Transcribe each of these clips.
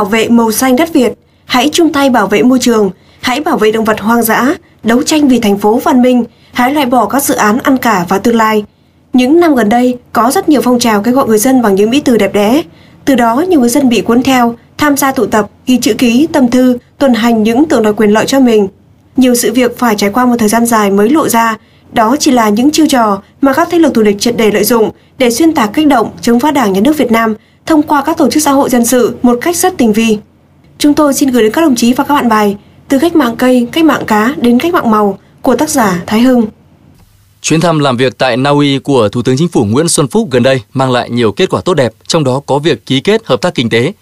Bảo vệ màu xanh đất Việt, hãy chung tay bảo vệ môi trường, hãy bảo vệ động vật hoang dã, đấu tranh vì thành phố văn minh, hãy loại bỏ các dự án ăn cả vào tương lai. Những năm gần đây, có rất nhiều phong trào kêu gọi người dân bằng những mỹ từ đẹp đẽ. Từ đó, nhiều người dân bị cuốn theo, tham gia tụ tập, ghi chữ ký, tâm thư, tuần hành những tưởng đòi quyền lợi cho mình. Nhiều sự việc phải trải qua một thời gian dài mới lộ ra, đó chỉ là những chiêu trò mà các thế lực thù địch triệt đề lợi dụng để xuyên tạc kích động chống phá đảng nhà nước Việt Nam thông qua các tổ chức xã hội dân sự một cách rất tinh vi. Chúng tôi xin gửi đến các đồng chí và các bạn bài từ cách mạng cây, cách mạng cá đến cách mạng màu của tác giả Thái Hưng. Chuyến thăm làm việc tại Na Uy của Thủ tướng Chính phủ Nguyễn Xuân Phúc gần đây mang lại nhiều kết quả tốt đẹp, trong đó có việc ký kết hợp tác kinh tế,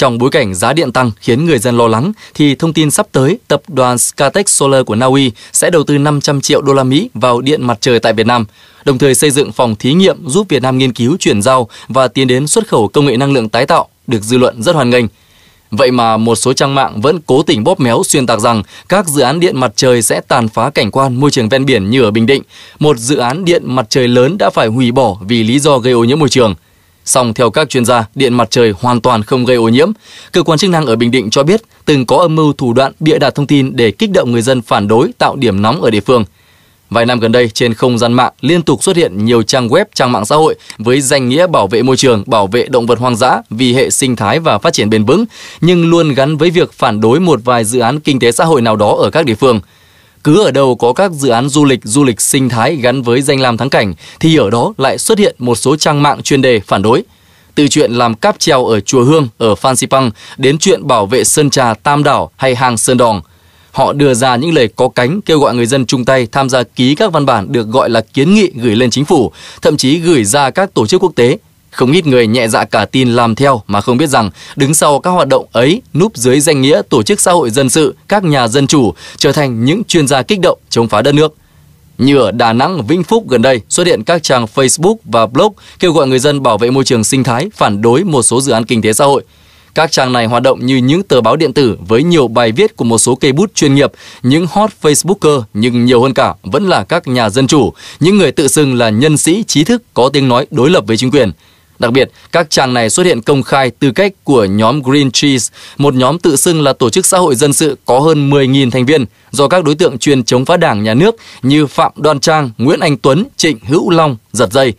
trong bối cảnh giá điện tăng khiến người dân lo lắng thì thông tin sắp tới tập đoàn Scatec Solar của Na Uy sẽ đầu tư 500 triệu đô la Mỹ vào điện mặt trời tại Việt Nam, đồng thời xây dựng phòng thí nghiệm giúp Việt Nam nghiên cứu chuyển giao và tiến đến xuất khẩu công nghệ năng lượng tái tạo được dư luận rất hoan nghênh. Vậy mà một số trang mạng vẫn cố tình bóp méo xuyên tạc rằng các dự án điện mặt trời sẽ tàn phá cảnh quan môi trường ven biển như ở Bình Định. Một dự án điện mặt trời lớn đã phải hủy bỏ vì lý do gây ô nhiễm môi trường – Song theo các chuyên gia, điện mặt trời hoàn toàn không gây ô nhiễm. Cơ quan chức năng ở Bình Định cho biết từng có âm mưu thủ đoạn bịa đặt thông tin để kích động người dân phản đối tạo điểm nóng ở địa phương. Vài năm gần đây, trên không gian mạng liên tục xuất hiện nhiều trang web, trang mạng xã hội với danh nghĩa bảo vệ môi trường, bảo vệ động vật hoang dã vì hệ sinh thái và phát triển bền vững, nhưng luôn gắn với việc phản đối một vài dự án kinh tế xã hội nào đó ở các địa phương – cứ ở đâu có các dự án du lịch, du lịch sinh thái gắn với danh lam thắng cảnh thì ở đó lại xuất hiện một số trang mạng chuyên đề phản đối. Từ chuyện làm cáp treo ở Chùa Hương ở Phan Xipang đến chuyện bảo vệ Sơn Trà Tam Đảo hay hàng Sơn Đòn. Họ đưa ra những lời có cánh kêu gọi người dân chung tay tham gia ký các văn bản được gọi là kiến nghị gửi lên chính phủ, thậm chí gửi ra các tổ chức quốc tế không ít người nhẹ dạ cả tin làm theo mà không biết rằng đứng sau các hoạt động ấy núp dưới danh nghĩa tổ chức xã hội dân sự, các nhà dân chủ trở thành những chuyên gia kích động chống phá đất nước. Như ở Đà Nẵng, Vĩnh Phúc gần đây xuất hiện các trang Facebook và blog kêu gọi người dân bảo vệ môi trường sinh thái, phản đối một số dự án kinh tế xã hội. Các trang này hoạt động như những tờ báo điện tử với nhiều bài viết của một số cây bút chuyên nghiệp, những hot Facebooker nhưng nhiều hơn cả vẫn là các nhà dân chủ, những người tự xưng là nhân sĩ trí thức có tiếng nói đối lập với chính quyền. Đặc biệt, các trang này xuất hiện công khai tư cách của nhóm Green Trees, một nhóm tự xưng là tổ chức xã hội dân sự có hơn 10.000 thành viên do các đối tượng chuyên chống phá đảng nhà nước như Phạm Đoan Trang, Nguyễn Anh Tuấn, Trịnh Hữu Long giật dây.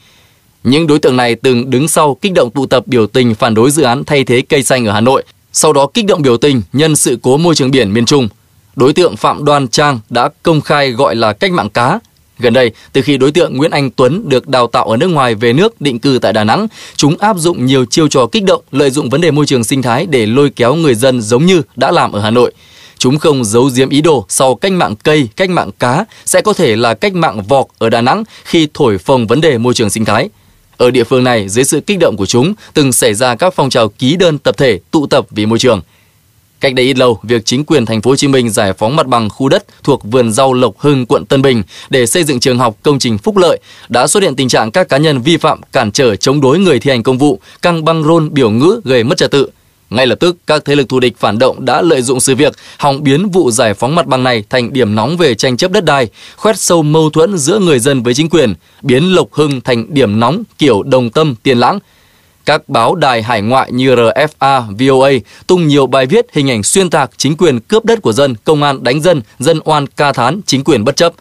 Những đối tượng này từng đứng sau kích động tụ tập biểu tình phản đối dự án thay thế cây xanh ở Hà Nội, sau đó kích động biểu tình nhân sự cố môi trường biển miền Trung. Đối tượng Phạm Đoan Trang đã công khai gọi là cách mạng cá Gần đây, từ khi đối tượng Nguyễn Anh Tuấn được đào tạo ở nước ngoài về nước định cư tại Đà Nẵng, chúng áp dụng nhiều chiêu trò kích động, lợi dụng vấn đề môi trường sinh thái để lôi kéo người dân giống như đã làm ở Hà Nội. Chúng không giấu giếm ý đồ sau cách mạng cây, cách mạng cá sẽ có thể là cách mạng vọc ở Đà Nẵng khi thổi phồng vấn đề môi trường sinh thái. Ở địa phương này, dưới sự kích động của chúng, từng xảy ra các phong trào ký đơn tập thể tụ tập vì môi trường – Cách đây ít lâu, việc chính quyền thành phố Hồ Chí Minh giải phóng mặt bằng khu đất thuộc vườn rau Lộc Hưng, quận Tân Bình để xây dựng trường học công trình phúc lợi đã xuất hiện tình trạng các cá nhân vi phạm cản trở chống đối người thi hành công vụ, căng băng rôn biểu ngữ gây mất trật tự. Ngay lập tức, các thế lực thù địch phản động đã lợi dụng sự việc, hòng biến vụ giải phóng mặt bằng này thành điểm nóng về tranh chấp đất đai, khoét sâu mâu thuẫn giữa người dân với chính quyền, biến Lộc Hưng thành điểm nóng kiểu đồng tâm tiền lãng, các báo đài hải ngoại như RFA, VOA tung nhiều bài viết hình ảnh xuyên tạc chính quyền cướp đất của dân, công an đánh dân, dân oan ca thán, chính quyền bất chấp.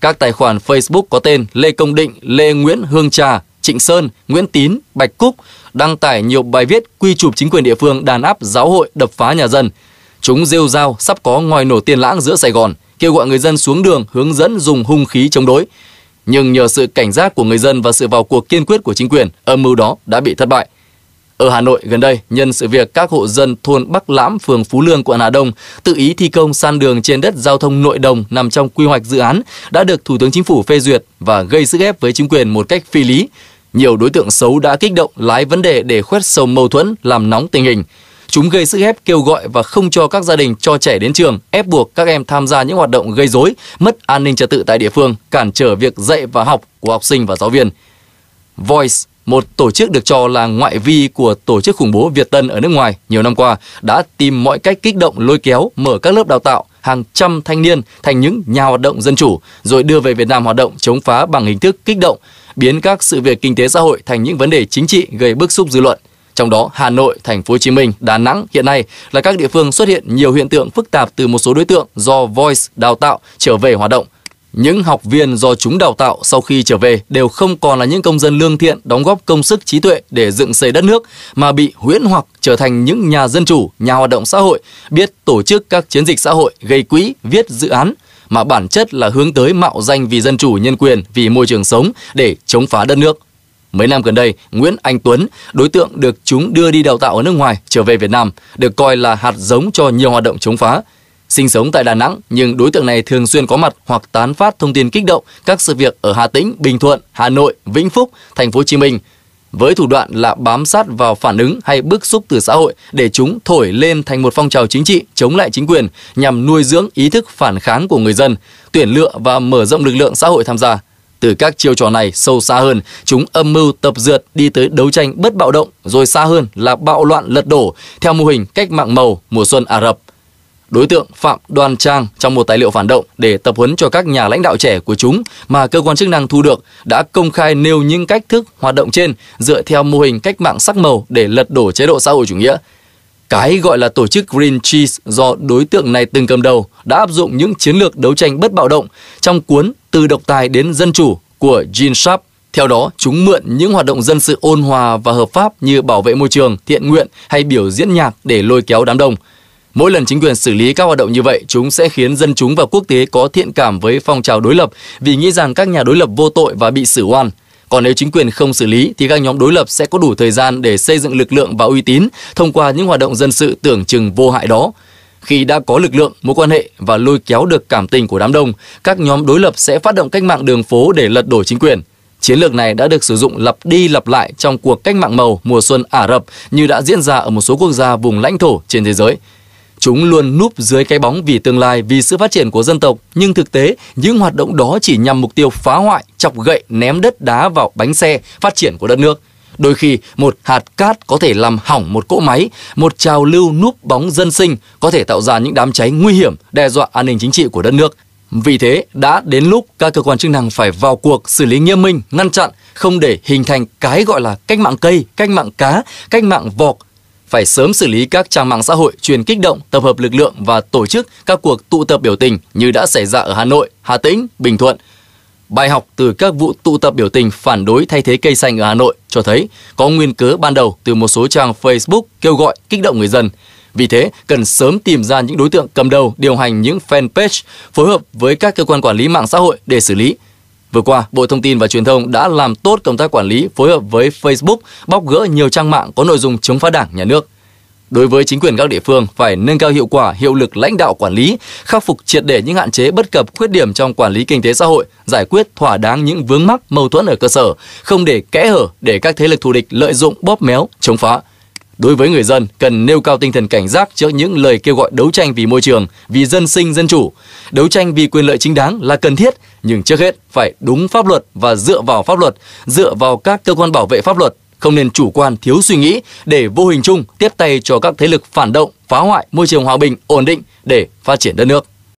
Các tài khoản Facebook có tên Lê Công Định, Lê Nguyễn Hương Trà, Trịnh Sơn, Nguyễn Tín, Bạch Cúc đăng tải nhiều bài viết quy chụp chính quyền địa phương đàn áp giáo hội đập phá nhà dân. Chúng rêu rao sắp có ngoài nổ tiền lãng giữa Sài Gòn, kêu gọi người dân xuống đường hướng dẫn dùng hung khí chống đối nhưng nhờ sự cảnh giác của người dân và sự vào cuộc kiên quyết của chính quyền, âm mưu đó đã bị thất bại. Ở Hà Nội gần đây, nhân sự việc các hộ dân thôn Bắc Lãm, phường Phú Lương, quận Hà Đông tự ý thi công san đường trên đất giao thông nội đồng nằm trong quy hoạch dự án đã được Thủ tướng Chính phủ phê duyệt và gây sức ép với chính quyền một cách phi lý. Nhiều đối tượng xấu đã kích động lái vấn đề để khoét sâu mâu thuẫn, làm nóng tình hình. Chúng gây sức ép kêu gọi và không cho các gia đình cho trẻ đến trường, ép buộc các em tham gia những hoạt động gây rối, mất an ninh trật tự tại địa phương, cản trở việc dạy và học của học sinh và giáo viên. Voice, một tổ chức được cho là ngoại vi của tổ chức khủng bố Việt Tân ở nước ngoài nhiều năm qua, đã tìm mọi cách kích động lôi kéo, mở các lớp đào tạo, hàng trăm thanh niên thành những nhà hoạt động dân chủ, rồi đưa về Việt Nam hoạt động chống phá bằng hình thức kích động, biến các sự việc kinh tế xã hội thành những vấn đề chính trị gây bức xúc dư luận trong đó Hà Nội, Thành phố Hồ Chí Minh, Đà Nẵng hiện nay là các địa phương xuất hiện nhiều hiện tượng phức tạp từ một số đối tượng do Voice đào tạo trở về hoạt động. Những học viên do chúng đào tạo sau khi trở về đều không còn là những công dân lương thiện đóng góp công sức trí tuệ để dựng xây đất nước mà bị huyễn hoặc trở thành những nhà dân chủ, nhà hoạt động xã hội, biết tổ chức các chiến dịch xã hội, gây quỹ, viết dự án mà bản chất là hướng tới mạo danh vì dân chủ nhân quyền, vì môi trường sống để chống phá đất nước. Mấy năm gần đây, Nguyễn Anh Tuấn, đối tượng được chúng đưa đi đào tạo ở nước ngoài trở về Việt Nam, được coi là hạt giống cho nhiều hoạt động chống phá. Sinh sống tại Đà Nẵng, nhưng đối tượng này thường xuyên có mặt hoặc tán phát thông tin kích động các sự việc ở Hà Tĩnh, Bình Thuận, Hà Nội, Vĩnh Phúc, Thành phố Hồ Chí Minh với thủ đoạn là bám sát vào phản ứng hay bức xúc từ xã hội để chúng thổi lên thành một phong trào chính trị chống lại chính quyền nhằm nuôi dưỡng ý thức phản kháng của người dân, tuyển lựa và mở rộng lực lượng xã hội tham gia. Từ các chiêu trò này sâu xa hơn, chúng âm mưu tập dượt đi tới đấu tranh bất bạo động, rồi xa hơn là bạo loạn lật đổ theo mô hình cách mạng màu mùa xuân Ả Rập. Đối tượng Phạm Đoan Trang trong một tài liệu phản động để tập huấn cho các nhà lãnh đạo trẻ của chúng mà cơ quan chức năng thu được đã công khai nêu những cách thức hoạt động trên dựa theo mô hình cách mạng sắc màu để lật đổ chế độ xã hội chủ nghĩa. Cái gọi là tổ chức Green Cheese do đối tượng này từng cầm đầu đã áp dụng những chiến lược đấu tranh bất bạo động trong cuốn Từ độc tài đến dân chủ của Jean Sharp. Theo đó, chúng mượn những hoạt động dân sự ôn hòa và hợp pháp như bảo vệ môi trường, thiện nguyện hay biểu diễn nhạc để lôi kéo đám đông. Mỗi lần chính quyền xử lý các hoạt động như vậy, chúng sẽ khiến dân chúng và quốc tế có thiện cảm với phong trào đối lập vì nghĩ rằng các nhà đối lập vô tội và bị xử oan. Còn nếu chính quyền không xử lý thì các nhóm đối lập sẽ có đủ thời gian để xây dựng lực lượng và uy tín thông qua những hoạt động dân sự tưởng chừng vô hại đó. Khi đã có lực lượng, mối quan hệ và lôi kéo được cảm tình của đám đông, các nhóm đối lập sẽ phát động cách mạng đường phố để lật đổ chính quyền. Chiến lược này đã được sử dụng lặp đi lặp lại trong cuộc cách mạng màu mùa xuân Ả Rập như đã diễn ra ở một số quốc gia vùng lãnh thổ trên thế giới. Chúng luôn núp dưới cái bóng vì tương lai, vì sự phát triển của dân tộc, nhưng thực tế những hoạt động đó chỉ nhằm mục tiêu phá hoại, chọc gậy, ném đất đá vào bánh xe phát triển của đất nước. Đôi khi một hạt cát có thể làm hỏng một cỗ máy, một trào lưu núp bóng dân sinh có thể tạo ra những đám cháy nguy hiểm đe dọa an ninh chính trị của đất nước. Vì thế, đã đến lúc các cơ quan chức năng phải vào cuộc xử lý nghiêm minh, ngăn chặn, không để hình thành cái gọi là cách mạng cây, cách mạng cá, cách mạng vọc, phải sớm xử lý các trang mạng xã hội truyền kích động, tập hợp lực lượng và tổ chức các cuộc tụ tập biểu tình như đã xảy ra ở Hà Nội, Hà Tĩnh, Bình Thuận. Bài học từ các vụ tụ tập biểu tình phản đối thay thế cây xanh ở Hà Nội cho thấy có nguyên cớ ban đầu từ một số trang Facebook kêu gọi kích động người dân. Vì thế, cần sớm tìm ra những đối tượng cầm đầu điều hành những fanpage phối hợp với các cơ quan quản lý mạng xã hội để xử lý Vừa qua, Bộ Thông tin và Truyền thông đã làm tốt công tác quản lý phối hợp với Facebook bóc gỡ nhiều trang mạng có nội dung chống phá đảng, nhà nước. Đối với chính quyền các địa phương phải nâng cao hiệu quả, hiệu lực lãnh đạo quản lý, khắc phục triệt để những hạn chế bất cập, khuyết điểm trong quản lý kinh tế xã hội, giải quyết thỏa đáng những vướng mắc, mâu thuẫn ở cơ sở, không để kẽ hở để các thế lực thù địch lợi dụng bóp méo, chống phá. Đối với người dân, cần nêu cao tinh thần cảnh giác trước những lời kêu gọi đấu tranh vì môi trường, vì dân sinh dân chủ. Đấu tranh vì quyền lợi chính đáng là cần thiết, nhưng trước hết phải đúng pháp luật và dựa vào pháp luật, dựa vào các cơ quan bảo vệ pháp luật, không nên chủ quan thiếu suy nghĩ để vô hình chung tiếp tay cho các thế lực phản động, phá hoại môi trường hòa bình, ổn định để phát triển đất nước.